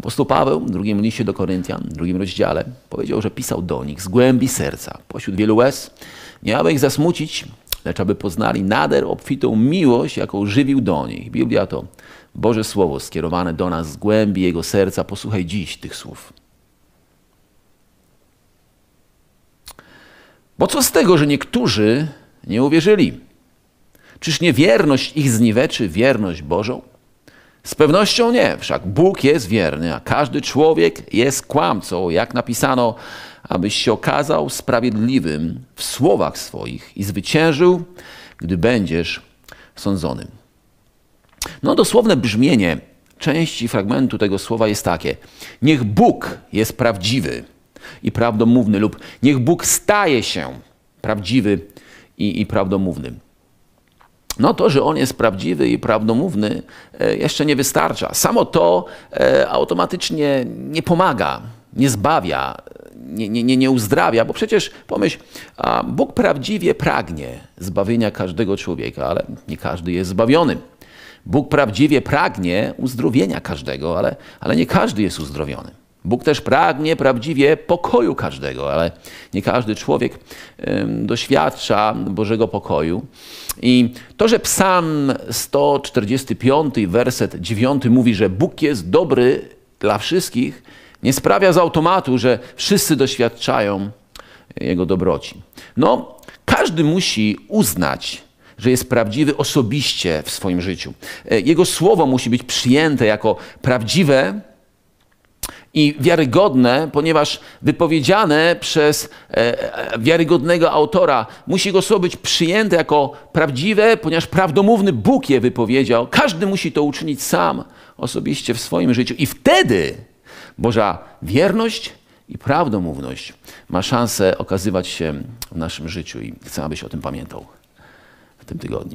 Apostoł Paweł w drugim liście do Koryntian, w drugim rozdziale, powiedział, że pisał do nich z głębi serca, pośród wielu łez, nie aby ich zasmucić, lecz aby poznali nader obfitą miłość, jaką żywił do nich. Biblia to Boże Słowo skierowane do nas z głębi Jego serca. Posłuchaj dziś tych słów. Bo co z tego, że niektórzy nie uwierzyli? Czyż nie wierność ich zniweczy wierność Bożą? Z pewnością nie, wszak Bóg jest wierny, a każdy człowiek jest kłamcą, jak napisano, abyś się okazał sprawiedliwym w słowach swoich i zwyciężył, gdy będziesz sądzonym. No, dosłowne brzmienie części fragmentu tego słowa jest takie: Niech Bóg jest prawdziwy i prawdomówny, lub niech Bóg staje się prawdziwy i, i prawdomównym. No to, że on jest prawdziwy i prawdomówny, e, jeszcze nie wystarcza. Samo to e, automatycznie nie pomaga, nie zbawia, nie, nie, nie uzdrawia, bo przecież pomyśl, Bóg prawdziwie pragnie zbawienia każdego człowieka, ale nie każdy jest zbawiony. Bóg prawdziwie pragnie uzdrowienia każdego, ale, ale nie każdy jest uzdrowiony. Bóg też pragnie prawdziwie pokoju każdego, ale nie każdy człowiek doświadcza Bożego pokoju. I to, że Psalm 145, werset 9 mówi, że Bóg jest dobry dla wszystkich, nie sprawia z automatu, że wszyscy doświadczają Jego dobroci. No, każdy musi uznać, że jest prawdziwy osobiście w swoim życiu. E, Jego słowo musi być przyjęte jako prawdziwe i wiarygodne, ponieważ wypowiedziane przez e, e, wiarygodnego autora musi go słowo być przyjęte jako prawdziwe, ponieważ prawdomówny Bóg je wypowiedział. Każdy musi to uczynić sam, osobiście w swoim życiu. I wtedy Boża wierność i prawdomówność ma szansę okazywać się w naszym życiu i chcę, abyś o tym pamiętał w tym tygodniu.